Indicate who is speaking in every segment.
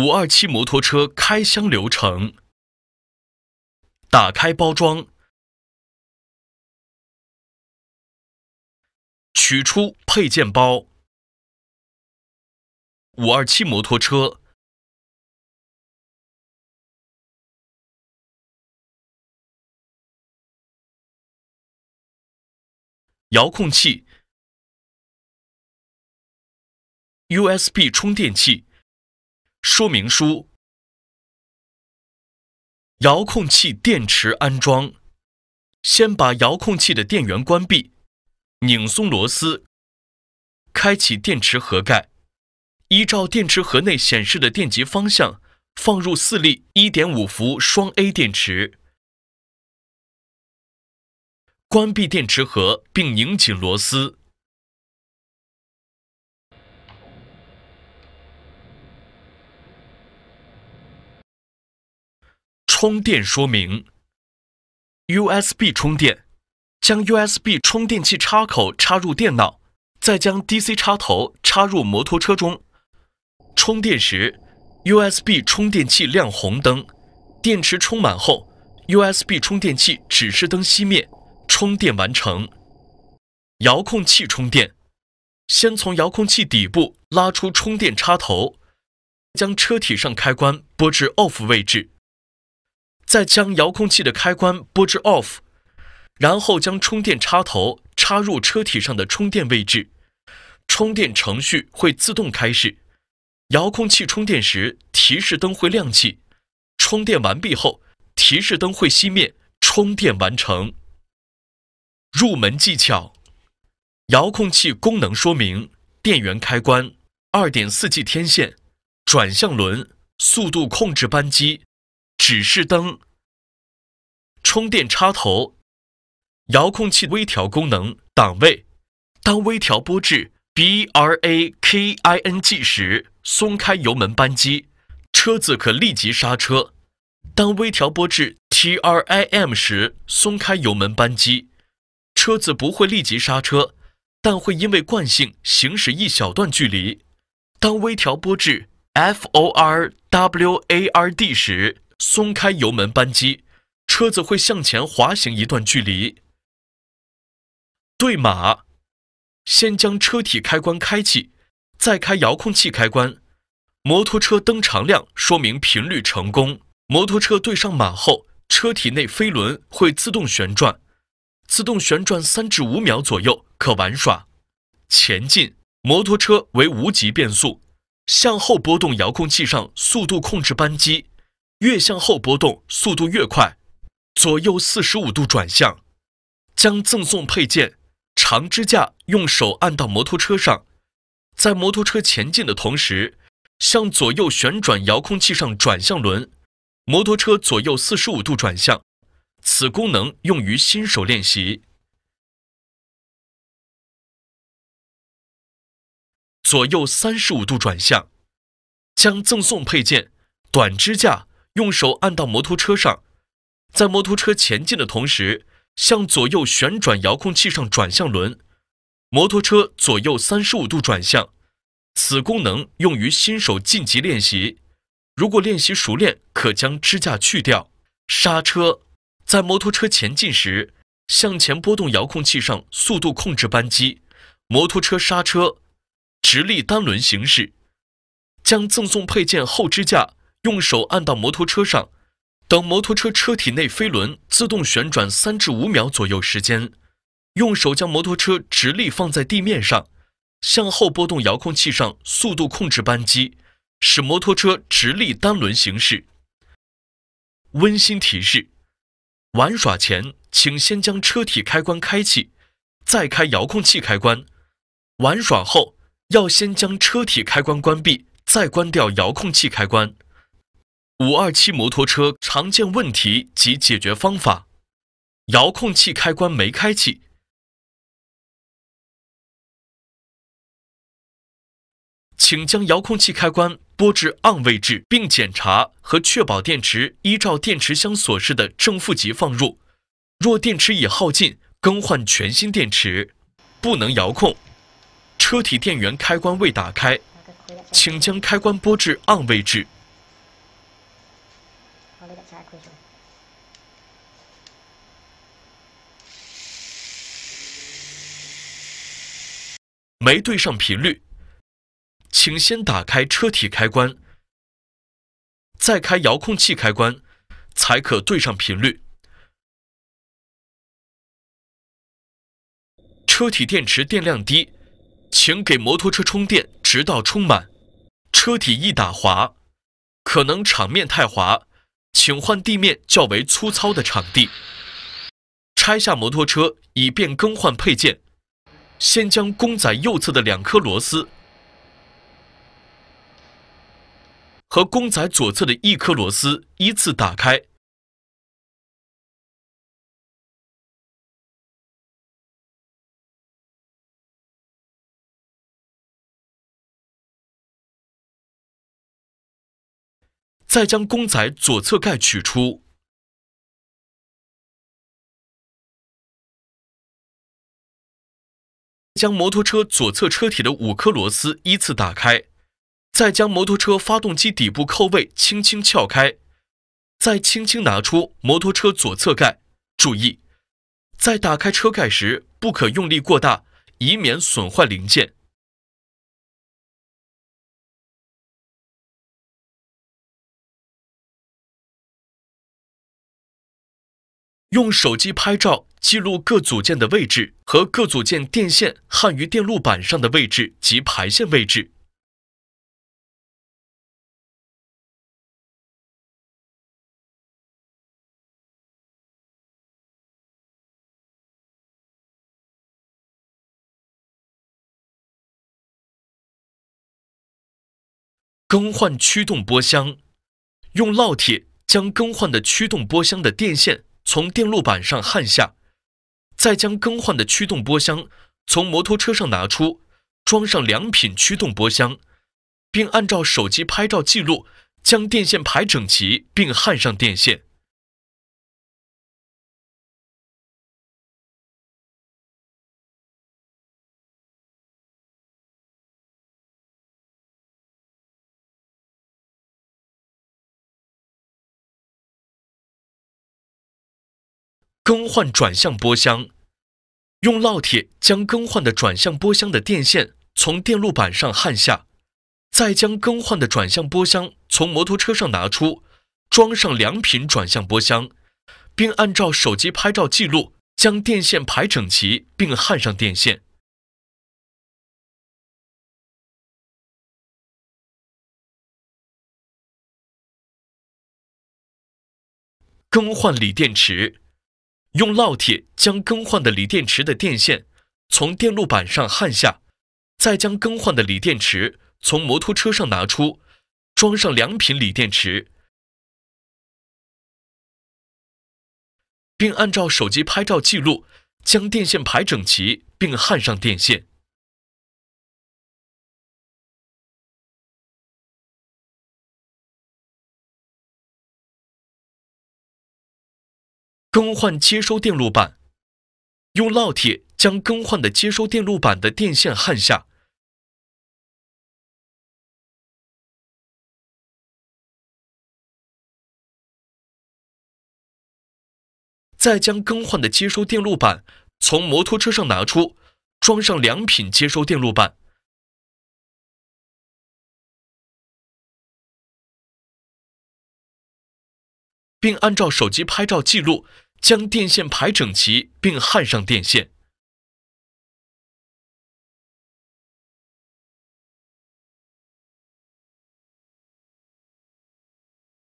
Speaker 1: 五二七摩托车开箱流程：
Speaker 2: 打开包装，取出配件包。五二七摩托车遥控器、USB 充电器。说明书：遥控
Speaker 1: 器电池安装。先把遥控器的电源关闭，拧松螺丝，开启电池盒盖，依照电池盒内显示的电极方向，放入四粒1.5伏双 A 电池，关闭电池盒并拧紧螺丝。充电说明：USB 充电，将 USB 充电器插口插入电脑，再将 DC 插头插入摩托车中。充电时，USB 充电器亮红灯；电池充满后，USB 充电器指示灯熄灭，充电完成。遥控器充电，先从遥控器底部拉出充电插头，将车体上开关拨至 OFF 位置。再将遥控器的开关拨至 off，然后将充电插头插入车体上的充电位置，充电程序会自动开始。遥控器充电时，提示灯会亮起；充电完毕后，提示灯会熄灭，充电完成。入门技巧：遥控器功能说明，电源开关，2.4G 天线，转向轮，速度控制扳机。指示灯、充电插头、遥控器微调功能档位。当微调拨至 B R A K I N G 时，松开油门扳机，车子可立即刹车；当微调拨至 T R I M 时，松开油门扳机，车子不会立即刹车，但会因为惯性行驶一小段距离；当微调拨至 F O R W A R D 时，松开油门扳机，车子会向前滑行一段距离。对马，先将车体开关开启，再开遥控器开关，摩托车灯常亮，说明频率成功。摩托车对上马后，车体内飞轮会自动旋转，自动旋转三至五秒左右可玩耍。前进，摩托车为无级变速，向后拨动遥控器上速度控制扳机。越向后拨动，速度越快。左右四十五度转向，将赠送配件长支架用手按到摩托车上，在摩托车前进的同时，向左右旋转遥控器上转向轮，摩托车左右四十五度转向。此功能用于新手练习。
Speaker 2: 左右三十五度转向，
Speaker 1: 将赠送配件短支架。用手按到摩托车上，在摩托车前进的同时，向左右旋转遥控器上转向轮，摩托车左右三十五度转向。此功能用于新手晋级练习。如果练习熟练，可将支架去掉。刹车，在摩托车前进时向前拨动遥控器上速度控制扳机，摩托车刹车，直立单轮行驶。将赠送配件后支架。用手按到摩托车上，等摩托车车体内飞轮自动旋转三至五秒左右时间，用手将摩托车直立放在地面上，向后拨动遥控器上速度控制扳机，使摩托车直立单轮行驶。温馨提示：玩耍前请先将车体开关开启，再开遥控器开关；玩耍后要先将车体开关关闭，再关掉遥控器开关。五二七摩托车常见问题及解决方法：遥控器开关没开启，请将遥控器开关拨至 on 位置，并检查和确保电池依照电池箱所示的正负极放入。若电池已耗尽，更换全新电池。不能遥控，车体电源开关未打开，请将开关拨至 on 位置。没对上频率，请先打开车体开关，再开遥控器开关，才可对上频
Speaker 2: 率。车体电
Speaker 1: 池电量低，请给摩托车充电，直到充满。车体一打滑，可能场面太滑。请换地面较为粗糙的场地。拆下摩托车以便更换配件。先将公仔右侧的两颗螺丝和公仔左侧的一颗螺丝依次打开。
Speaker 2: 再将公仔左侧盖取出，
Speaker 1: 将摩托车左侧车体的五颗螺丝依次打开，再将摩托车发动机底部扣位轻轻撬开，再轻轻拿出摩托车左侧盖。注意，在打开车盖时不可用力过大，
Speaker 2: 以免损坏零件。
Speaker 1: 用手机拍照记录各组件的位置和各组件电线焊于电路板上的位置及排线位置。更换驱动波箱，用烙铁将更换的驱动波箱的电线。从电路板上焊下，再将更换的驱动波箱从摩托车上拿出，装上良品驱动波箱，并按照手机拍照记录将电线排整齐并焊上电线。更换转向波箱，用烙铁将更换的转向波箱的电线从电路板上焊下，再将更换的转向波箱从摩托车上拿出，装上良品转向波箱，并按照手机拍照记录将电线排整齐并焊上电线。
Speaker 2: 更换锂
Speaker 1: 电池。用烙铁将更换的锂电池的电线从电路板上焊下，再将更换的锂电池从摩托车上拿出，
Speaker 2: 装上良品锂电池，并按照手机拍照记录，将电线排整齐并焊上电线。更换接收电路板，用烙铁将更换的接收电路板的电线焊下，再将更换的接收电路板从摩托车上拿出，装上良品接收电路板。并按照手机拍照记录，将电线排整齐并焊上电线。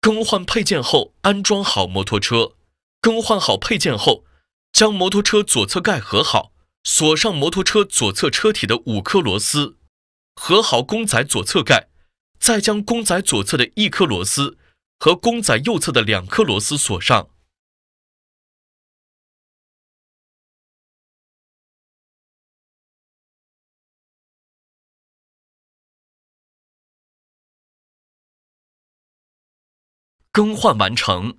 Speaker 1: 更换配件后，安装好摩托车。更换好配件后，将摩托车左侧盖合好，锁上摩托车左侧车体的五颗螺丝，合好公仔左侧盖，再将公仔左侧的一颗螺丝。和公仔右侧的两颗螺丝锁上，
Speaker 2: 更换完成。